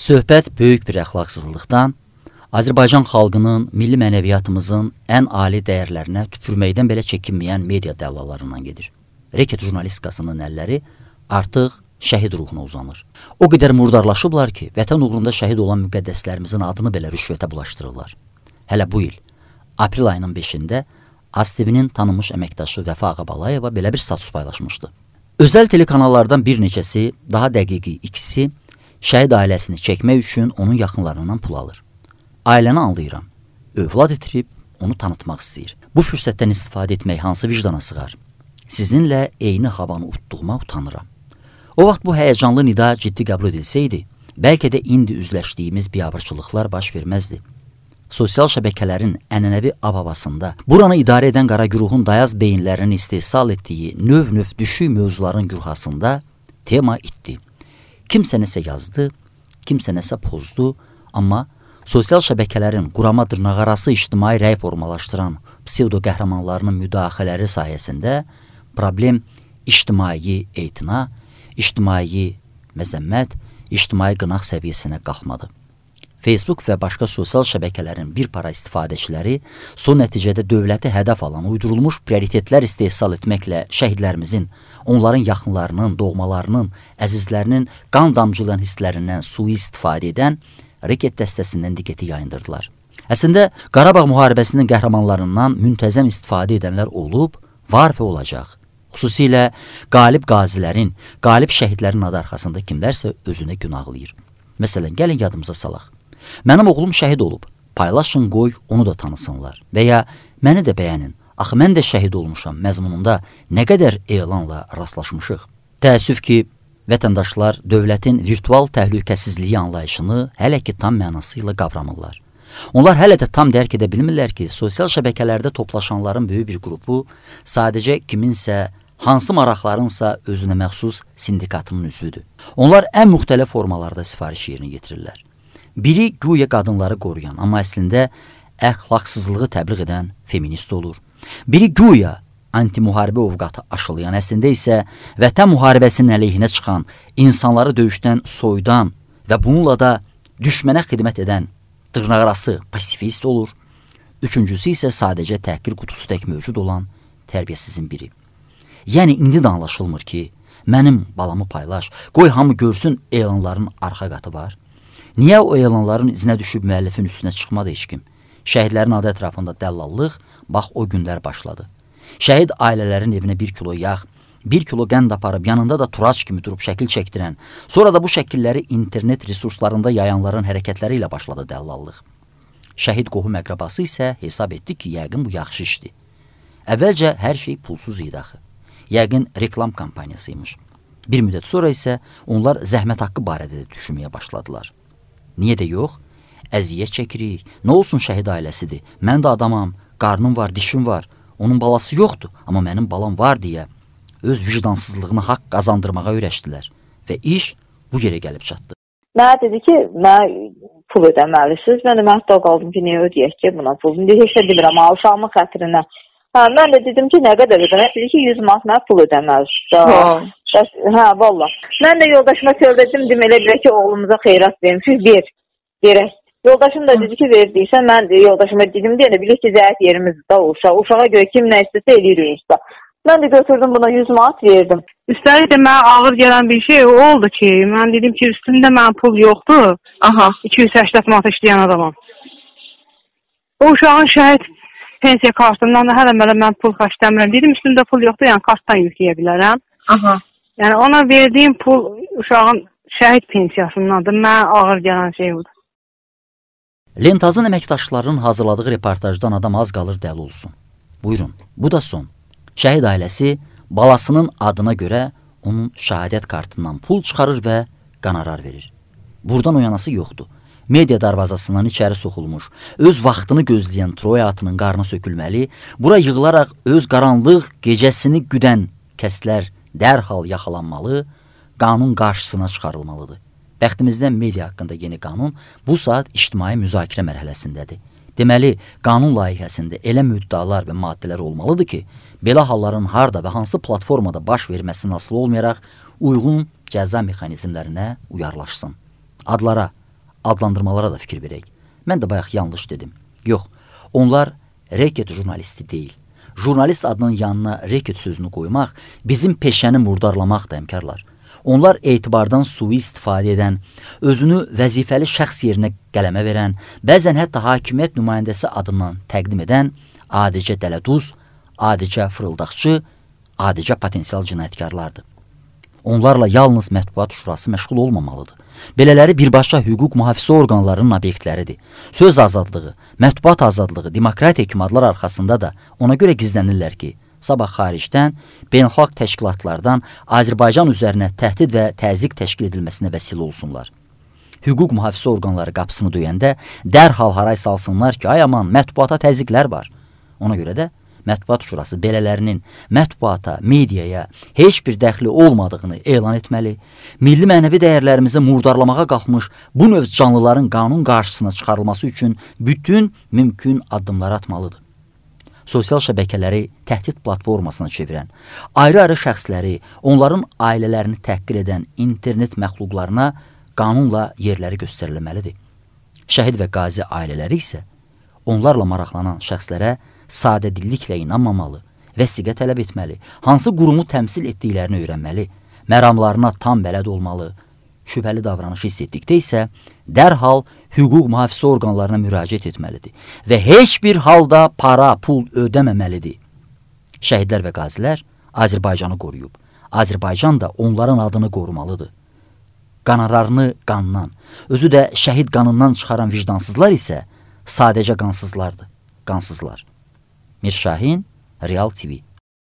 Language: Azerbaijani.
Söhbət böyük bir əxlaqsızlıqdan, Azərbaycan xalqının, milli mənəviyyatımızın ən ali dəyərlərinə tüpürməkdən belə çəkinməyən media dəllalarından gedir. Reket jurnalistikasının əlləri artıq şəhid ruhuna uzanır. O qədər murdarlaşıblar ki, vətən uğrunda şəhid olan müqəddəslərimizin adını belə rüşvətə bulaşdırırlar. Hələ bu il, aprel ayının 5-də Astibinin tanınmış əməkdaşı Vəfa Ağabalayeva belə bir status paylaşmışdı. Özəl telekanallardan bir neçəsi, daha dəqiqi ikisi Şəhid ailəsini çəkmək üçün onun yaxınlarından pul alır. Ailəni anlayıram. Övlad itirib onu tanıtmaq istəyir. Bu fürsətdən istifadə etmək hansı vicdana sığar? Sizinlə eyni havanı utduğuma utanıram. O vaxt bu həyəcanlı nida ciddi qəbul edilsəydi, bəlkə də indi üzləşdiyimiz biabırçılıqlar baş verməzdi. Sosial şəbəkələrin ənənəvi ababasında buranı idarə edən qara güruhun dayaz beyinlərinin istehsal etdiyi növ-növ düşük mövzuların gürhasında tema itdi. Kimsə nəsə yazdı, kimsə nəsə pozdu, amma sosial şəbəkələrin qurama dırnaqarası ictimai rəy formalaşdıran pseudo qəhrəmanlarının müdaxilələri sayəsində problem ictimai eytina, ictimai məzəmmət, ictimai qınaq səviyyəsinə qalxmadı. Facebook və başqa sosial şəbəkələrin bir para istifadəçiləri son nəticədə dövləti hədəf alan uydurulmuş prioritetlər istehsal etməklə şəhidlərimizin, onların yaxınlarının, doğmalarının, əzizlərinin qan damcılan hisslərindən sui-istifadə edən reket dəstəsindən diqqəti yayındırdılar. Əslində Qarabağ müharibəsinin qəhrəmanlarından müntəzəm istifadə edənlər olub, var və olacaq. Xüsusilə qalib qazilərin, qalib şəhidlərin adı arxasında kimlərsə özünə günahlayır. Məsələn, gəlin yadımıza salaq. Mənim oğlum şəhid olub. Paylaşın qoy, onu da tanısınlar. Və ya məni də bəyənin. Axı mən də şəhid olmuşam məzmununda nə qədər elanla rastlaşmışıq. Təəssüf ki, vətəndaşlar dövlətin virtual təhlükəsizliyi anlayışını hələ ki tam mənası ilə qavramırlar. Onlar hələ də tam dərk edə bilmirlər ki, sosial şəbəkələrdə toplaşanların böyük bir qrupu sadəcə kiminsə, hansı maraqlarınsa özünə məxsus sindikatının üzvüdür. Onlar ən müxtəlif formalarda sifariş yerinə yetirirlər. Biri güya qadınları qoruyan, amma əslində əxlaqsızlığı təbliğ edən feminist olur. Biri güya antimuharibə ovqatı aşılayan, əslində isə vətən müharibəsinin əleyhinə çıxan, insanları döyüşdən soydan və bununla da düşmənə xidmət edən dırnaqarası pasifist olur. Üçüncüsü isə sadəcə təhqir qutusu tək mövcud olan tərbiyəsizin biri. Yəni, indi də anlaşılmır ki, mənim balamı paylaş, qoy hamı görsün elanların arxa qatı var. Niyə o elanların izinə düşüb müəllifin üstünə çıxmadı heç kim? Şəhidlərin adı ətrafında dəllallıq, bax o günlər başladı. Şəhid ailələrin evinə bir kilo yağ, bir kilo qənd aparıb yanında da turaç kimi durub şəkil çəkdirən, sonra da bu şəkilləri internet resurslarında yayanların hərəkətləri ilə başladı dəllallıq. Şəhid qohum əqrabası isə hesab etdi ki, yəqin bu yaxşı işdir. Əvvəlcə hər şey pulsuz idi axı. Yəqin reklam kampaniyası imiş. Bir müddət sonra isə onlar zəhmət haqqı barədə də düşünməyə başladılar. Niyə də yox? Əziyyət çəkirik. Nə olsun şəhid ailəsidir. Mən də adamam, qarnım var, dişim var. Onun balası yoxdur, amma mənim balam var deyə öz vicdansızlığını haqq qazandırmağa öyrəşdilər və iş bu yerə gəlib çatdı. Mənə dedi ki, mənə pul ödəməlisiniz. Mən də məhdə qaldım ki, niyə ödəyək ki, buna pul. İndi heç nə bilmirəm, alış almaq xətrinə. Hə, mən də dedim ki, nə qədər ödəmək? Dedi ki, 100 manat mənə pul ödəməlisiniz. Bəs, hə, valla. Mən də yoldaşıma söylədim, dedim, elə bilək ki, oğlumuza xeyrat vermişiz, ver, verək. Yoldaşım da dedi ki, verdiysə, mən yoldaşıma dedim, deyə bilik ki, zəif yerimizdə uşaq, uşağa görə kim nə istəsə eləyirik usta. Mən də götürdüm buna 100 manat verdim. Üstəlik də mənə ağır gələn bir şey o oldu ki, mən dedim ki, üstümdə mənim pul yoxdur. Aha. 280 manat işləyən adamam. O uşağın şəhid pensiya kartından da hələ mələ mən pul xərcləmirəm. Dedim üstümdə pul yoxdur, yəni kartdan yükləyə bilərəm. Aha. Yəni ona verdiyim pul uşağın şəhid pensiyasındandır. Mənə ağır gələn şey budur. Lentazın əməkdaşlarının hazırladığı reportajdan adam az qalır dəli olsun. Buyurun, bu da son. Şəhid ailəsi balasının adına görə onun şəhadət kartından pul çıxarır və qanarar verir. Burdan oyanası yoxdur. Media darvazasından içəri soxulmuş, öz vaxtını gözləyən Troya atının qarnı sökülməli, bura yığılaraq öz qaranlıq gecəsini güdən kəslər dərhal yaxalanmalı, qanun qarşısına çıxarılmalıdır. Bəxtimizdə media haqqında yeni qanun bu saat ictimai müzakirə mərhələsindədir. Deməli, qanun layihəsində elə müddəalar və maddələr olmalıdır ki, belə halların harda və hansı platformada baş verməsi nasıl olmayaraq uyğun cəza mexanizmlərinə uyarlaşsın. Adlara, adlandırmalara da fikir verək. Mən də bayaq yanlış dedim. Yox, onlar reket jurnalisti deyil jurnalist adının yanına reket sözünü qoymaq bizim peşəni murdarlamaq da həmkarlar. Onlar etibardan sui-istifadə edən, özünü vəzifəli şəxs yerinə qələmə verən, bəzən hətta hakimiyyət nümayəndəsi adından təqdim edən adicə dələduz, adicə fırıldaqçı, adicə potensial cinayətkarlardır. Onlarla yalnız mətbuat şurası məşğul olmamalıdır. Belələri birbaşa hüquq mühafizə orqanlarının obyektləridir. Söz azadlığı, Mətbuat azadlığı, demokratiya kimi adlar arxasında da ona görə gizlənirlər ki, sabah xaricdən, beynəlxalq təşkilatlardan Azərbaycan üzərinə təhdid və təzik təşkil edilməsinə vəsilə olsunlar. Hüquq mühafizə orqanları qapısını döyəndə dərhal haray salsınlar ki, ay aman, mətbuata təziklər var. Ona görə də Mətbuat Şurası belələrinin mətbuata, mediaya heç bir dəxli olmadığını elan etməli, milli mənəvi dəyərlərimizi murdarlamağa qalxmış bu növ canlıların qanun qarşısına çıxarılması üçün bütün mümkün addımlar atmalıdır. Sosial şəbəkələri təhdid platformasına çevirən, ayrı-ayrı şəxsləri, onların ailələrini təhqir edən internet məxluqlarına qanunla yerləri göstərilməlidir. Şəhid və qazi ailələri isə onlarla maraqlanan şəxslərə sadə dilliklə inanmamalı, vəsiqə tələb etməli, hansı qurumu təmsil etdiklərini öyrənməli, məramlarına tam bələd olmalı, şübhəli davranış hiss etdikdə isə dərhal hüquq mühafizə orqanlarına müraciət etməlidir və heç bir halda para, pul ödəməməlidir. Şəhidlər və qazilər Azərbaycanı qoruyub. Azərbaycan da onların adını qorumalıdır. Qanararını qandan, özü də şəhid qanından çıxaran vicdansızlar isə sadəcə qansızlardır, qansızlar. Мишахин Реал ТВ